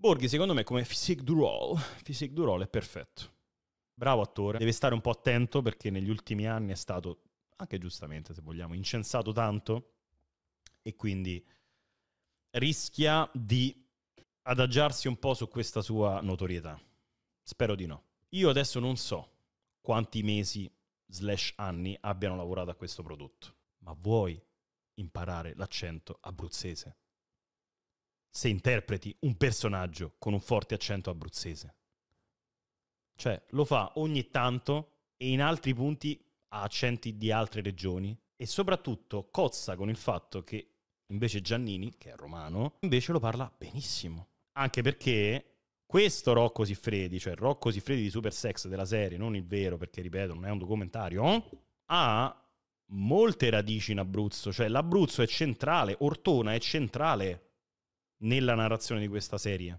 Borghi, secondo me, come Physique du Roll, Physique du Roll è perfetto. Bravo attore, deve stare un po' attento perché negli ultimi anni è stato, anche giustamente se vogliamo, incensato tanto e quindi rischia di adagiarsi un po' su questa sua notorietà. Spero di no. Io adesso non so quanti mesi slash anni abbiano lavorato a questo prodotto, ma vuoi imparare l'accento abruzzese? se interpreti un personaggio con un forte accento abruzzese. Cioè, lo fa ogni tanto e in altri punti ha accenti di altre regioni e soprattutto cozza con il fatto che invece Giannini, che è romano, invece lo parla benissimo. Anche perché questo Rocco Siffredi, cioè Rocco Siffredi di Super Sex della serie, non il vero perché ripeto non è un documentario, ha molte radici in Abruzzo, cioè l'Abruzzo è centrale, Ortona è centrale nella narrazione di questa serie.